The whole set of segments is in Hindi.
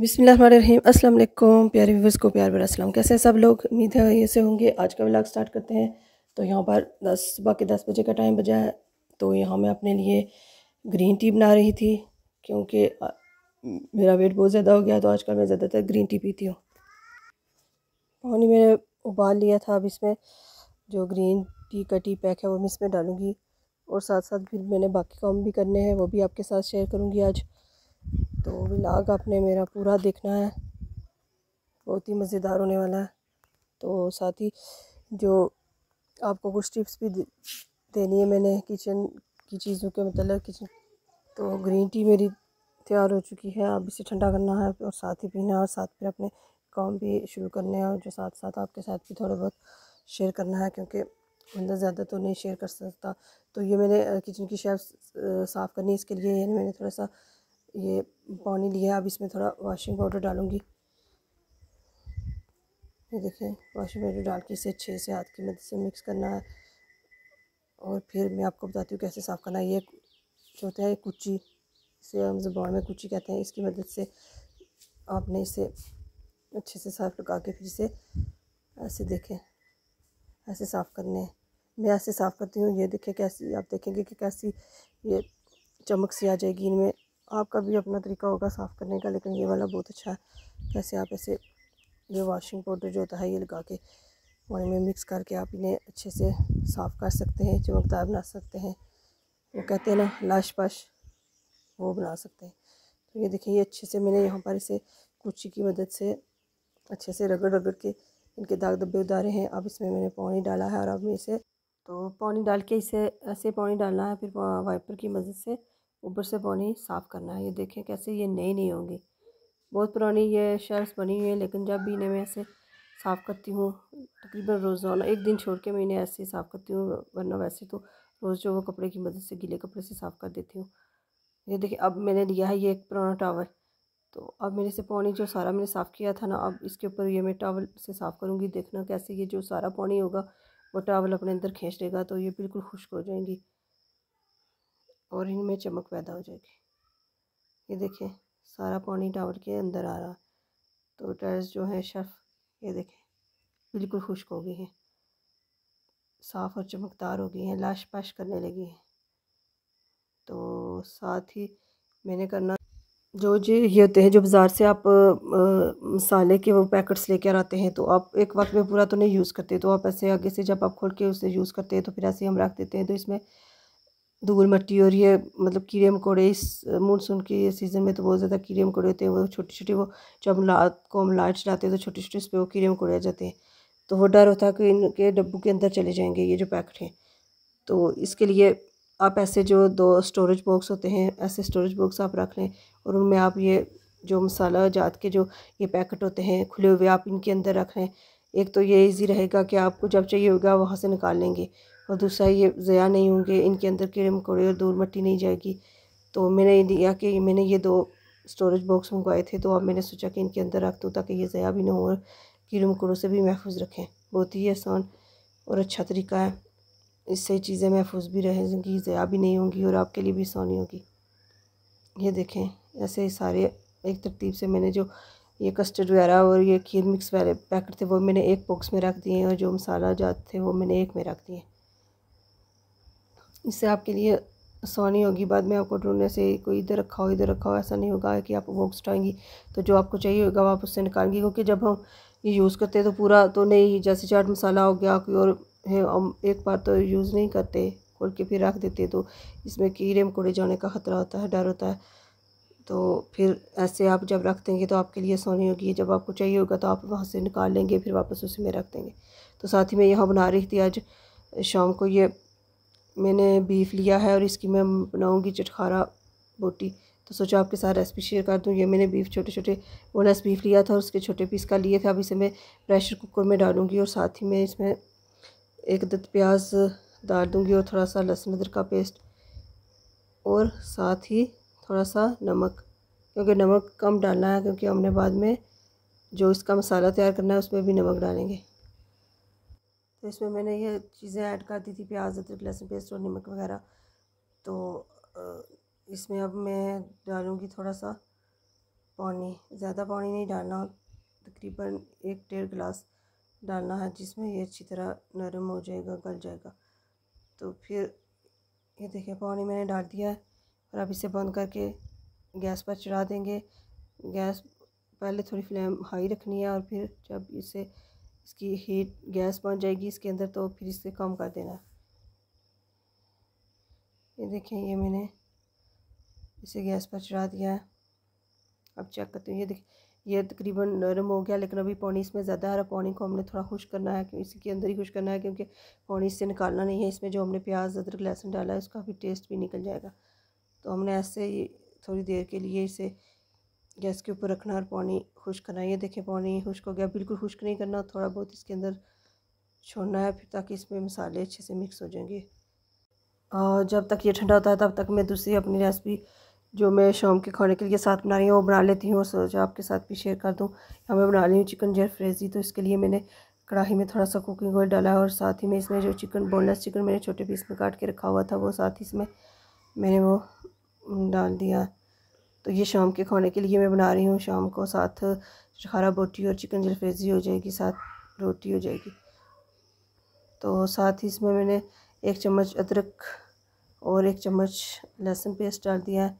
बिसमीम अस्सलाम वालेकुम प्यारे व्यूवर्स को प्यार बड़ा सलाम कैसे हैं सब लोग उम्मीद है ये से होंगे आज का व्लॉग स्टार्ट करते हैं तो यहाँ पर दस सुबह के दस बजे का टाइम बजा है तो यहाँ मैं अपने लिए ग्रीन टी बना रही थी क्योंकि मेरा वेट बहुत ज़्यादा हो गया तो आजकल मैं ज़्यादातर ग्रीन टी पीती हूँ पानी मैंने उबाल लिया था अब इसमें जो ग्रीन टी का टी पैक है वो मैं इसमें डालूँगी और साथ साथ फिर मैंने बाकी काम भी करने हैं वो भी आपके साथ शेयर करूँगी आज तो विलाग आपने मेरा पूरा देखना है बहुत ही मज़ेदार होने वाला है तो साथ ही जो आपको कुछ टिप्स भी देनी है मैंने किचन की चीज़ों के मतलब किचन तो ग्रीन टी मेरी तैयार हो चुकी है आप इसे ठंडा करना है और साथ ही पीना है और साथ फिर अपने काम भी शुरू करने हैं और जो साथ साथ आपके साथ भी थोड़ा बहुत शेयर करना है क्योंकि बंदा ज़्यादा तो नहीं शेयर कर सकता तो ये मैंने किचन की शेफ साफ़ करनी है इसके लिए यानी मैंने थोड़ा सा ये पानी लिया अब इसमें थोड़ा वॉशिंग पाउडर डालूँगी ये देखें वॉशिंग पाउडर डाल के इसे अच्छे से हाथ की मदद से मिक्स करना है और फिर मैं आपको बताती हूँ कैसे साफ़ करना है ये जो होता है कुची इसे हम जबान में कुची कहते हैं इसकी मदद से आपने इसे अच्छे से साफ लगा के फिर इसे ऐसे देखें ऐसे साफ़ करने मैं ऐसे साफ़ करती हूँ ये देखें कैसी आप देखेंगे कि कैसी ये चमक सी आ जाएगी इनमें आपका भी अपना तरीका होगा साफ़ करने का लेकिन ये वाला बहुत अच्छा है कैसे आप ऐसे ये वॉशिंग पाउडर जो होता है ये लगा के पानी में मिक्स करके आप इन्हें अच्छे से साफ़ कर सकते हैं चमकदार बना सकते हैं वो कहते हैं ना लाश पाश वो बना सकते हैं तो ये देखिए ये अच्छे से मैंने यहाँ पर इसे कुची की मदद से अच्छे से रगड़ रगड़ के इनके दाग धब्बे उतारे हैं अब इसमें मैंने पानी डाला है और अब मैं इसे तो पानी डाल के इसे ऐसे पानी डालना है फिर वाइपर की मदद से ऊपर से पानी साफ़ करना है ये देखें कैसे ये नई नई होंगी बहुत पुरानी ये शर्ट्स बनी हुई है लेकिन जब भी इन्हें मैं ऐसे साफ़ करती हूँ तकरीबन रोज़ाना एक दिन छोड़ के मैं इन्हें ऐसे ही साफ़ करती हूँ वरना वैसे तो रोज़ जो वो कपड़े की मदद से गीले कपड़े से साफ़ कर देती हूँ ये देखिए अब मैंने लिया है ये एक पुराना टावल तो अब मेरे से पानी जो सारा मैंने साफ़ किया था ना अब इसके ऊपर ये मैं टावल से साफ़ करूँगी देखना कैसे ये जो सारा पानी होगा वो टावल अपने अंदर खींच लेगा तो ये बिल्कुल खुश्क हो जाएंगी और इनमें चमक पैदा हो जाएगी ये देखें सारा पानी टावर के अंदर आ रहा तो टेरेस जो है शर्फ ये देखें बिल्कुल खुश्क हो गई है साफ़ और चमकदार हो गई हैं लाश पाश करने लगी है तो साथ ही मैंने करना जो जी ये होते हैं जो बाज़ार से आप मसाले के वो पैकेट्स लेकर आते हैं तो आप एक वक्त में पूरा तो नहीं यूज़ करते तो आप ऐसे आगे से जब आप खोल के उसे यूज़ करते हैं तो फिर ऐसे हम रख देते हैं तो इसमें धूल मट्टी और ये मतलब कीड़े मकोड़े इस मानसून के सीज़न में तो बहुत ज़्यादा कीड़े मकोड़े होते हैं वो छोटे छोटे वो जब हम लात को हम लाइट चलाते हैं तो छोटे छोटे उस पर वो कीड़े मकोड़े आ जाते हैं तो वो डर होता है कि इनके डब्बू के अंदर चले जाएंगे ये जो पैकेट हैं तो इसके लिए आप ऐसे जो दो स्टोरेज बॉक्स होते हैं ऐसे स्टोरेज बॉक्स आप रख लें और उनमें आप ये जो मसाला जात के जो ये पैकेट होते हैं खुले हुए आप इनके अंदर रख लें एक तो ये ईजी रहेगा कि आपको जब चाहिए होगा वहाँ से निकाल लेंगे और दूसरा ये ज़या नहीं होंगे इनके अंदर कीड़े मकोड़े और दूर मट्टी नहीं जाएगी तो मैंने दिया कि मैंने ये दो स्टोरेज बॉक्स मंगवाए थे तो अब मैंने सोचा कि इनके अंदर रख दूँ ताकि ये ज़या भी ना हो और कीड़े मकोड़ों से भी महफूज रखें बहुत ही आसान और अच्छा तरीका है इससे चीज़ें महफूज भी रहेंगी ज़या भी नहीं होंगी और आपके लिए भी आसानी होगी ये देखें ऐसे सारे एक तरतीब से मैंने जो ये कस्टर्ड वगैरह और ये खीर मिक्स वाले पैकेट थे वो मैंने एक बॉक्स में रख दिए और जो मसाला जात थे वो मैंने एक में रख दिए इससे आपके लिए आसानी होगी बाद में आपको ढूंढने से कोई इधर रखा हो इधर रखा हो ऐसा नहीं होगा कि आप बॉक्स उठाएंगी तो जो आपको चाहिए होगा आप उससे निकालेंगी क्योंकि जब हम ये यूज़ करते हैं तो पूरा तो नहीं जैसे चाट मसाला हो गया कोई और है हम एक बार तो यूज़ नहीं करते खोल के फिर रख देते तो इसमें कीड़े मकोड़े जाने का ख़तरा होता है डर होता है तो फिर ऐसे आप जब रख देंगे तो आपके लिए आसानी होगी जब आपको चाहिए होगा तो आप वहाँ से निकाल लेंगे फिर वापस उसी में रख देंगे तो साथ ही मैं यहाँ बना रही थी आज शाम को ये मैंने बीफ लिया है और इसकी मैं बनाऊँगी चटखारा बोटी तो सोचा आपके साथ रेसिपी शेयर कर दूँ ये मैंने बीफ छोटे छोटे बोनस बीफ लिया था और उसके छोटे पीस का लिए थे अब इसे मैं प्रेशर कुकर में डालूँगी और साथ ही मैं इसमें एक दत प्याज डाल दूँगी और थोड़ा सा लहसुन अदर का पेस्ट और साथ ही थोड़ा सा नमक क्योंकि नमक कम डालना है क्योंकि हमने बाद में जो इसका मसाला तैयार करना है उसमें भी नमक डालेंगे तो इसमें मैंने ये चीज़ें ऐड कर दी थी प्याज अदरक लहसुन पेस्ट और नमक वगैरह तो इसमें अब मैं डालूँगी थोड़ा सा पानी ज़्यादा पानी नहीं डालना तकरीबन एक डेढ़ गिलास डालना है जिसमें ये अच्छी तरह नरम हो जाएगा गल जाएगा तो फिर ये देखिए पानी मैंने डाल दिया है और अब इसे बंद करके गैस पर चढ़ा देंगे गैस पहले थोड़ी फ्लेम हाई रखनी है और फिर जब इसे इसकी हीट गैस बन जाएगी इसके अंदर तो फिर इसे कम कर देना ये देखें ये मैंने इसे गैस पर चढ़ा दिया है अब चेक करती हूँ ये देख ये तकरीबन नरम हो गया लेकिन अभी पानी इसमें ज़्यादा है पानी को हमने थोड़ा खुश करना है क्योंकि इसके अंदर ही खुश करना है क्योंकि पानी इससे निकालना नहीं है इसमें जो हमने प्याज अदरक लहसुन डाला है उसका भी टेस्ट भी निकल जाएगा तो हमने ऐसे थोड़ी देर के लिए इसे गैस के ऊपर रखना और पानी खुश करना ये देखें पानी खुश्क हो गया बिल्कुल खुश्क नहीं करना थोड़ा बहुत इसके अंदर छोड़ना है फिर ताकि इसमें मसाले अच्छे से मिक्स हो जाएंगे और जब तक ये ठंडा होता है तब तक मैं दूसरी अपनी रेसिपी जो मैं शाम के खाने के लिए साथ बना रही हूँ वो बना लेती हूँ और सोचा आपके साथ भी शेयर कर दूँ या मैं बना रही हूँ चिकन जेर फ्रेजी तो इसके लिए मैंने कढ़ाई में थोड़ा सा कुकिंग ऑयल डाला है और साथ ही में इसमें जो चिकन बोनलेस चिकन मैंने छोटे पीस में काट के रखा हुआ था वो साथ ही इसमें मैंने वो डाल दिया तो ये शाम के खाने के लिए मैं बना रही हूँ शाम को साथ खारा बोटी और चिकन जलफेजी हो जाएगी साथ रोटी हो जाएगी तो साथ ही इसमें मैंने एक चम्मच अदरक और एक चम्मच लहसुन पेस्ट डाल दिया है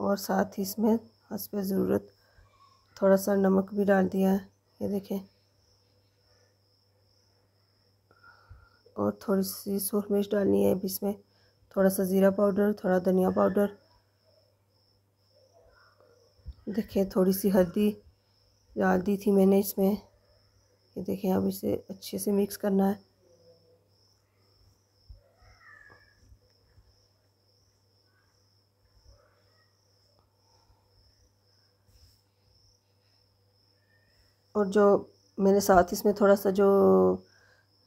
और साथ ही इसमें हंस ज़रूरत थोड़ा सा नमक भी डाल दिया है ये देखें और थोड़ी सी सूर्ख मिर्च डालनी है अब इसमें थोड़ा सा ज़ीरा पाउडर थोड़ा धनिया पाउडर देखें थोड़ी सी हल्दी डाल दी थी मैंने इसमें ये देखें अब इसे अच्छे से मिक्स करना है और जो मैंने साथ इसमें थोड़ा सा जो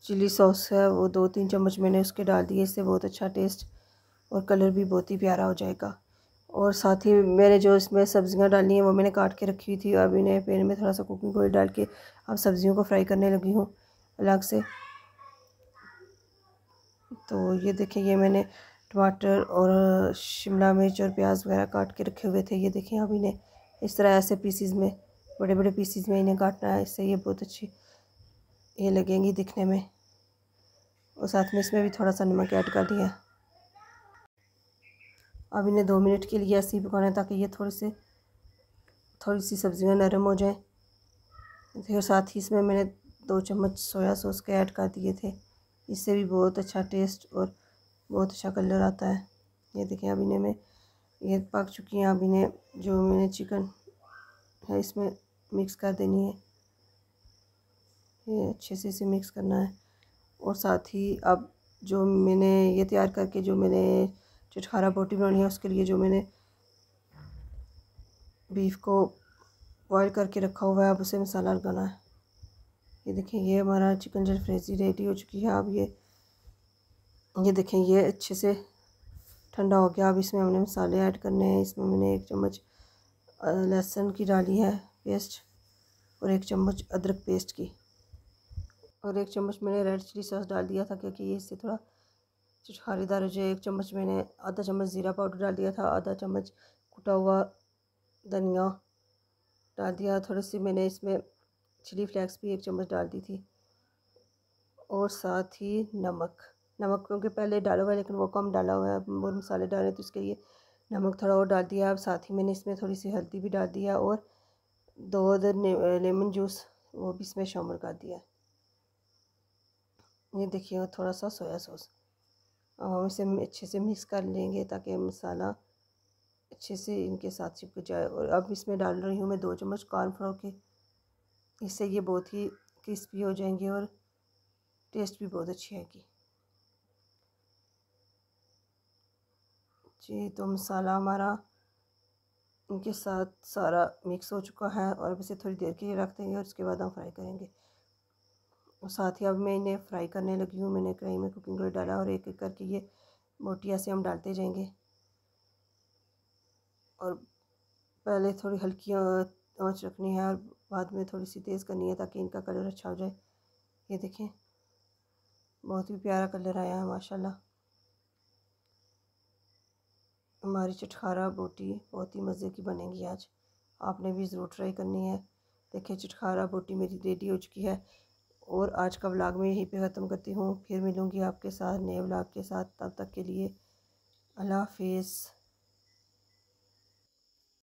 चिली सॉस है वो दो तीन चम्मच मैंने उसके डाल दिए इससे बहुत अच्छा टेस्ट और कलर भी बहुत ही प्यारा हो जाएगा और साथ ही मैंने जो इसमें सब्ज़ियाँ डाली हैं वो मैंने काट के रखी हुई थी अब इन्हें पेन में थोड़ा सा कुकिंग ऑयल डाल के अब सब्ज़ियों को फ्राई करने लगी हूँ अलग से तो ये देखें ये मैंने टमाटर और शिमला मिर्च और प्याज वगैरह काट के रखे हुए थे ये देखें अब इन्हें इस तरह ऐसे पीसीज में बड़े बड़े पीसीज में इन्हें काटना है इससे ये बहुत अच्छी ये लगेंगी दिखने में और साथ में इसमें भी थोड़ा सा नमक ऐड कर दिया अब इन्हें दो मिनट के लिए ऐसे ही पकाना है ताकि ये थोड़े से थोड़ी सी सब्ज़ियाँ नरम हो जाएं फिर साथ ही इसमें मैंने दो चम्मच सोया सॉस के ऐड कर दिए थे इससे भी बहुत अच्छा टेस्ट और बहुत अच्छा कलर आता है ये देखें अब इन्हें मैं ये पक चुकी हैं अब इन्हें जो मैंने चिकन है इसमें मिक्स कर देनी है ये अच्छे से इसे मिक्स करना है और साथ ही अब जो मैंने ये तैयार करके जो मैंने चटखारा बोटी बनानी है उसके लिए जो मैंने बीफ को बॉईल करके रखा हुआ है अब उसे मसाला लगाना है ये देखें ये हमारा चिकन जल फ्रेजी रेडी हो चुकी है अब ये ये देखें ये अच्छे से ठंडा हो गया अब इसमें हमने मसाले ऐड करने हैं इसमें मैंने एक चम्मच लहसुन की डाली है पेस्ट और एक चम्मच अदरक पेस्ट की और एक चम्मच मैंने रेड चिली सॉस डाल दिया था क्योंकि ये इससे थोड़ा चुटकारीदार हो जाए एक चम्मच मैंने आधा चम्मच ज़ीरा पाउडर डाल दिया था आधा चम्मच कुटा हुआ धनिया डाल दिया थोड़ी सी मैंने इसमें चिली फ्लेक्स भी एक चम्मच डाल दी थी और साथ ही नमक नमक क्योंकि पहले डाला हुआ है लेकिन वो कम डाला हुआ है और मसाले डाले तो उसके लिए नमक थोड़ा और डाल दिया अब साथ ही मैंने इसमें थोड़ी सी हल्दी भी डाल दिया और दो लेमन जूस वो भी इसमें शामिल कर दिया ये देखिए थोड़ा सा सोया सॉस अब हम इसे अच्छे से मिक्स कर लेंगे ताकि मसाला अच्छे से इनके साथ चिपक जाए और अब इसमें डाल रही हूँ मैं दो चम्मच कॉर्नफ्लोर के इससे ये बहुत ही क्रिस्पी हो जाएंगे और टेस्ट भी बहुत अच्छी आएगी जी तो मसाला हमारा इनके साथ सारा मिक्स हो चुका है और अब इसे थोड़ी देर के लिए रख देंगे और उसके बाद हम फ्राई करेंगे और साथ ही अब मैं इन्हें फ्राई करने लगी हूँ मैंने कढ़ाई में कुकिंग ऑयल डाला और एक एक करके ये बोटिया से हम डालते जाएंगे और पहले थोड़ी हल्की आँच रखनी है और बाद में थोड़ी सी तेज़ करनी है ताकि इनका कलर अच्छा हो जाए ये देखें बहुत ही प्यारा कलर आया है माशाल्लाह हमारी चटखारा बोटी बहुत ही मज़े की बनेगी आज आपने भी ज़रूर ट्राई करनी है देखिए चटखारा बोटी मेरी रेडी हो चुकी है और आज का व्लॉग मैं यहीं पे ख़त्म करती हूँ फिर मिलूँगी आपके साथ नए व्लॉग के साथ तब तक के लिए अल्लाह हाफिज़